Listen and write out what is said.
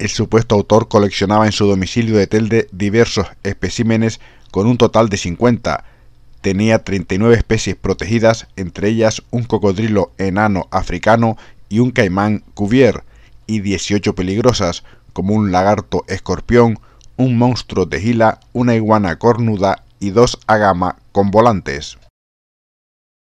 el supuesto autor coleccionaba en su domicilio de Telde diversos especímenes con un total de 50. Tenía 39 especies protegidas, entre ellas un cocodrilo enano africano y un caimán cuvier, y 18 peligrosas, como un lagarto escorpión, un monstruo de gila, una iguana cornuda y dos agama con volantes.